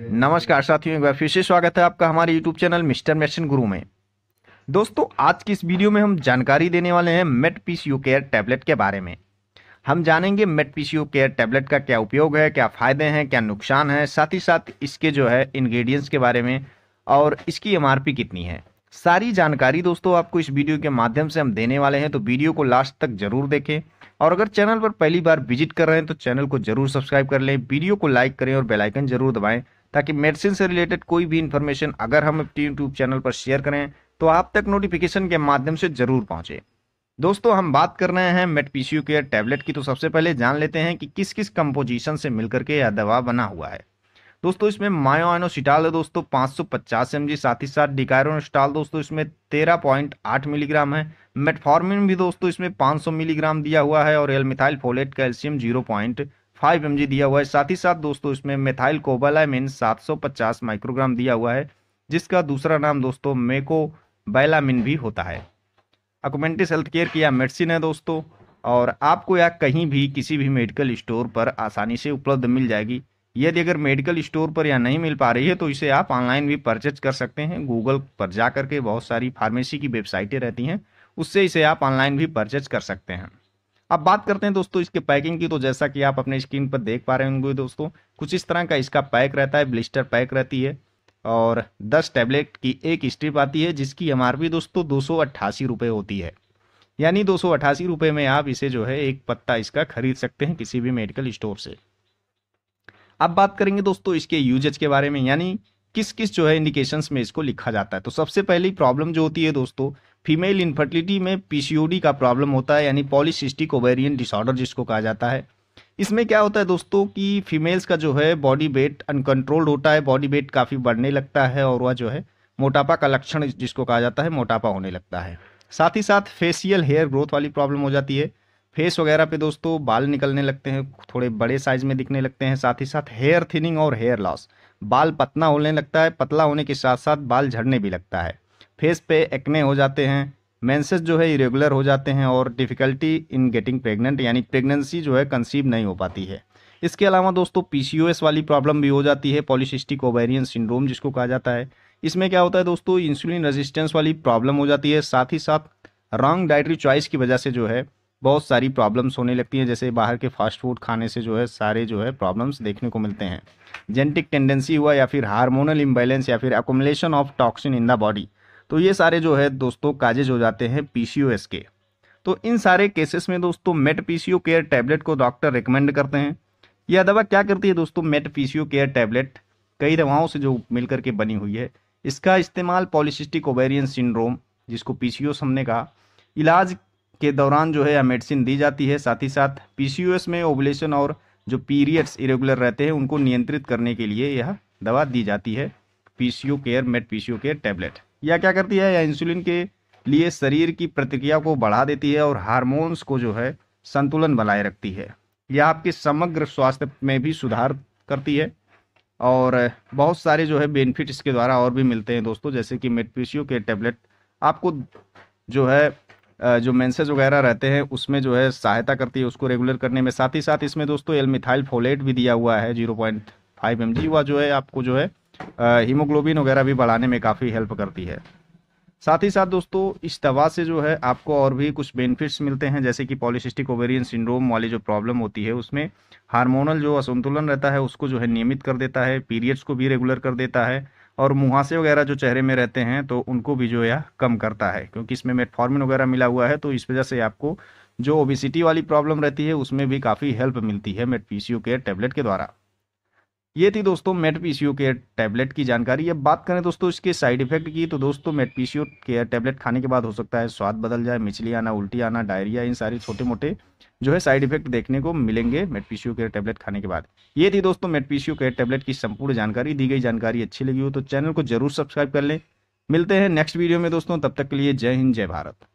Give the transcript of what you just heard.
नमस्कार साथियों एक बार फिर से स्वागत है आपका हमारे यूट्यूब चैनल मिस्टर मैशन गुरु में दोस्तों आज की इस वीडियो में हम जानकारी देने वाले हैं मेट पी केयर टैबलेट के बारे में हम जानेंगे मेट पी केयर टैबलेट का क्या उपयोग है क्या फ़ायदे हैं क्या नुकसान है साथ ही साथ इसके जो है इन्ग्रीडियंट्स के बारे में और इसकी एम कितनी है सारी जानकारी दोस्तों आपको इस वीडियो के माध्यम से हम देने वाले हैं तो वीडियो को लास्ट तक जरूर देखें और अगर चैनल पर पहली बार विजिट कर रहे हैं तो चैनल को जरूर सब्सक्राइब कर लें वीडियो को लाइक करें और बेलाइकन जरूर दबाएँ ताकि मेडिसिन से रिलेटेड कोई भी इन्फॉर्मेशन अगर हम अपने यूट्यूब चैनल पर शेयर करें तो आप तक नोटिफिकेशन के माध्यम से जरूर पहुंचे दोस्तों हम बात कर रहे हैं मेट पी केयर टैबलेट की तो सबसे पहले जान लेते हैं कि किस किस कंपोजिशन से मिलकर के यह दवा बना हुआ है दोस्तों इसमें मायोआइनोसिटाल है दोस्तों पाँच सौ साथ ही साथ डिकायरोनोस्टाल दोस्तों इसमें 13.8 मिलीग्राम है मेटफॉर्मिन भी दोस्तों इसमें 500 मिलीग्राम दिया हुआ है और L methyl folate calcium 0.1 five M दिया हुआ है साथ ही साथ दोस्तों इसमें मेथाइल सौ 750 माइक्रोग्राम दिया हुआ है जिसका दूसरा नाम दोस्तों मेको बैलामिन भी होता है अकोमेंटिस हेल्थ केयर की यह मेडिसिन है दोस्तों और आपको यह कहीं भी किसी भी मेडिकल स्टोर पर आसानी से उपलब्ध मिल जाएगी यदि अगर मेडिकल स्टोर पर यह नहीं मिल पा रही है तो इसे आप ऑनलाइन भी परचेज कर सकते हैं गूगल पर जा करके बहुत सारी फार्मेसी की वेबसाइटें रहती हैं उससे इसे आप ऑनलाइन भी परचेज कर सकते हैं अब बात करते हैं दोस्तों इसके पैकिंग की तो जैसा कि आप अपने स्क्रीन पर देख पा रहे होंगे दोस्तों कुछ इस तरह का इसका पैक रहता है ब्लिस्टर पैक रहती है और 10 टैबलेट की एक स्ट्रिप आती है जिसकी एम दोस्तों दो सौ होती है यानी दो सौ में आप इसे जो है एक पत्ता इसका खरीद सकते हैं किसी भी मेडिकल स्टोर से अब बात करेंगे दोस्तों इसके यूजेज के बारे में यानी किस किस जो है इंडिकेशंस में इसको लिखा जाता है तो सबसे पहली प्रॉब्लम जो होती है दोस्तों फीमेल इन्फर्टिलिटी में पीसीओडी का प्रॉब्लम होता है यानी पॉलिसिस्टिक ओवेरियन डिसऑर्डर जिसको कहा जाता है इसमें क्या होता है दोस्तों कि फीमेल्स का जो है बॉडी वेट अनकंट्रोल्ड होता है बॉडी वेट काफ़ी बढ़ने लगता है और वह जो है मोटापा का लक्षण जिसको कहा जाता है मोटापा होने लगता है साथ ही साथ फेसियल हेयर ग्रोथ वाली प्रॉब्लम हो जाती है फेस वगैरह पे दोस्तों बाल निकलने लगते हैं थोड़े बड़े साइज में दिखने लगते हैं साथ ही साथ हेयर थिनिंग और हेयर लॉस बाल पतना होने लगता है पतला होने के साथ साथ बाल झड़ने भी लगता है फेस पे एक्ने हो जाते हैं मेंसेस जो है इरेगुलर हो जाते हैं और डिफ़िकल्टी इन गेटिंग प्रेगनेंट यानी प्रेगनेंसी जो है कंसीव नहीं हो पाती है इसके अलावा दोस्तों पी वाली प्रॉब्लम भी हो जाती है पॉलिसिस्टिक ओवेरियन सिंड्रोम जिसको कहा जाता है इसमें क्या होता है दोस्तों इंसुलिन रेजिस्टेंस वाली प्रॉब्लम हो जाती है साथ ही साथ रॉन्ग डाइटरी चॉइस की वजह से जो है बहुत सारी प्रॉब्लम्स होने लगती हैं जैसे बाहर के फास्ट फूड खाने से जो है सारे जो है प्रॉब्लम्स देखने को मिलते हैं जेनेटिक टेंडेंसी हुआ या फिर हार्मोनल इम्बैलेंस या फिर accumulation of toxin in the body तो ये सारे जो है दोस्तों काजेज हो जाते हैं पी के तो इन सारे केसेस में दोस्तों मेट पी केयर टैबलेट को डॉक्टर रिकमेंड करते हैं यह दवा क्या करती है दोस्तों मेट पी केयर टैबलेट कई दवाओं से जो मिलकर के बनी हुई है इसका इस्तेमाल पॉलिसिस्टिक ओवेरियन सिंड्रोम जिसको पी हमने कहा इलाज के दौरान जो है यह मेडिसिन दी जाती है साथ ही साथ पीसीओएस में ओबलेशन और जो पीरियड्स इरेगुलर रहते हैं उनको नियंत्रित करने के लिए यह दवा दी जाती है PCO care Met PCO care tablet यह क्या करती है यह इंसुलिन के लिए शरीर की प्रतिक्रिया को बढ़ा देती है और हारमोन्स को जो है संतुलन बनाए रखती है यह आपके समग्र स्वास्थ्य में भी सुधार करती है और बहुत सारे जो है बेनिफिट इसके द्वारा और भी मिलते हैं दोस्तों जैसे कि मेट मेटपीसीओ केयर टैबलेट आपको जो है जो मेंसेज वगैरह रहते हैं उसमें जो है सहायता करती है उसको रेगुलर करने में साथ ही साथ इसमें दोस्तों एल मिथाइल फोलेट भी दिया हुआ है zero point five M G जो है आपको जो है हीमोग्लोबिन वगैरह भी बढ़ाने में काफ़ी हेल्प करती है साथ ही साथ दोस्तों इस दवा से जो है आपको और भी कुछ बेनिफिट्स मिलते हैं जैसे कि पॉलिसिस्टिक ओवेरियन सिंड्रोम वाली जो प्रॉब्लम होती है उसमें हार्मोनल जो असंतुलन रहता है उसको जो है नियमित कर देता है पीरियड्स को भी रेगुलर कर देता है और मुहासे वगैरह जो चेहरे में रहते हैं तो उनको भी जो यह कम करता है क्योंकि इसमें मेटफॉर्मिन वगैरह मिला हुआ है तो इस वजह से आपको जो ओबिसिटी वाली प्रॉब्लम रहती है उसमें भी काफ़ी हेल्प मिलती है मेट पी के टैबलेट के द्वारा ये थी दोस्तों मेट पी के टैबलेट की जानकारी अब बात करें दोस्तों इसके साइड इफेक्ट की तो दोस्तों मेट पी के टैबलेट खाने के बाद हो सकता है स्वाद बदल जाए मिचली आना उल्टी आना डायरिया इन सारी छोटे मोटे जो है साइड इफेक्ट देखने को मिलेंगे मेटपीसीओ केयर टैबलेट खाने के बाद ये थी दोस्तों मेटपीसीओ केयर टैबलेट की संपूर्ण जानकारी दी गई जानकारी अच्छी लगी हो तो चैनल को जरूर सब्सक्राइब कर लें मिलते हैं नेक्स्ट वीडियो में दोस्तों तब तक के लिए जय हिंद जय भारत